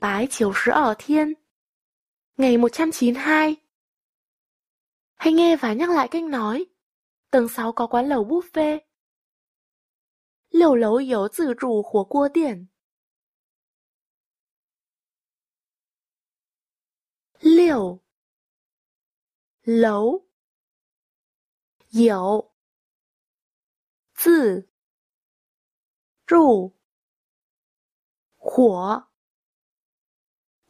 bái ở thiên Ngày 192 Hãy nghe và nhắc lại cách nói Tầng 6 có quán lẩu buffet Lẩu lẩu yếu tự chủ của cua điển Liều Lấu Yếu Tự Trụ Hỏa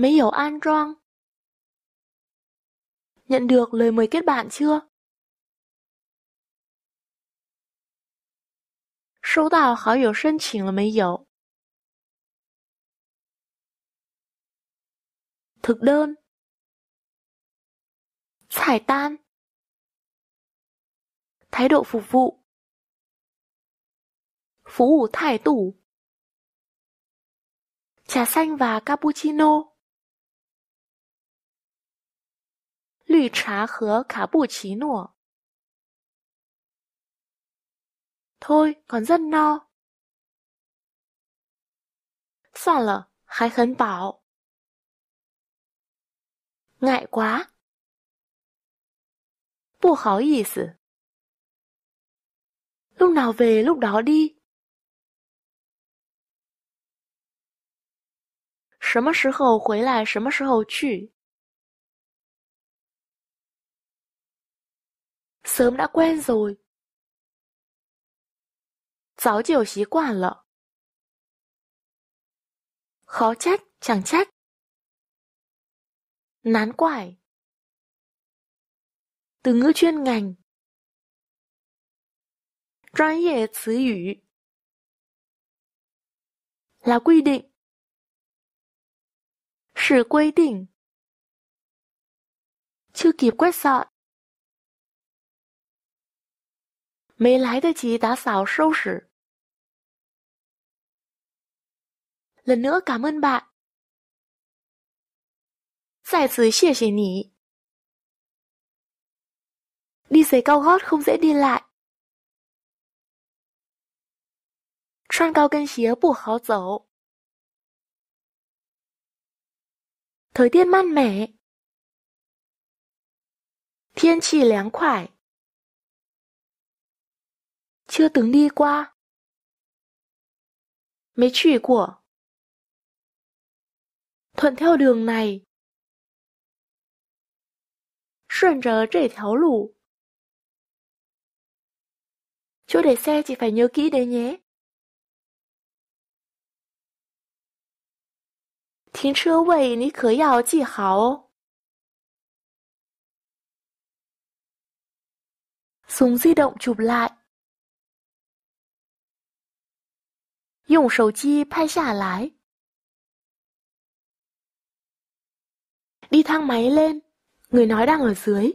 没有安装。Nhận được lời mời kết bạn chưa? 收到好友申请了没有？thực đơn Thải tan Thái độ phục vụ Phú ủ thải tủ Trà xanh và cappuccino 绿茶和卡布奇诺. Thôi, còn rất no. 算了，还很饱。ngại quá. 不好意思. Lúc nào về lúc đó đi. 什么时候回来什么时候去。sớm đã quen rồi. Giáo chiều xí quản lợ. Khó trách, chẳng trách. Nán quải. Từ ngữ chuyên ngành. Chuyên nghiệp 词语. Là quy định. Sự quy định. Chưa kịp quét dọn. 没来得及打扫收拾。lần nữa cảm ơn bạn. Giải t h đi giày cao gót không dễ đi lại. Trang c a t h ờ i tiết mát mẻ. Thời chưa từng đi qua. Mấy chỉ của Thuận theo đường này. 顺着这条路. Chỗ để xe chị phải nhớ kỹ đấy nhé. Súng di động chụp lại. 用手机拍下来。Đi thang máy lên, người nói đang ở dưới.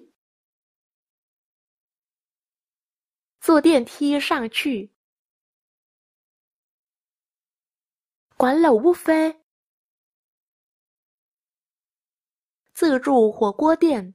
坐电梯上去。管楼不菲，自助火锅店。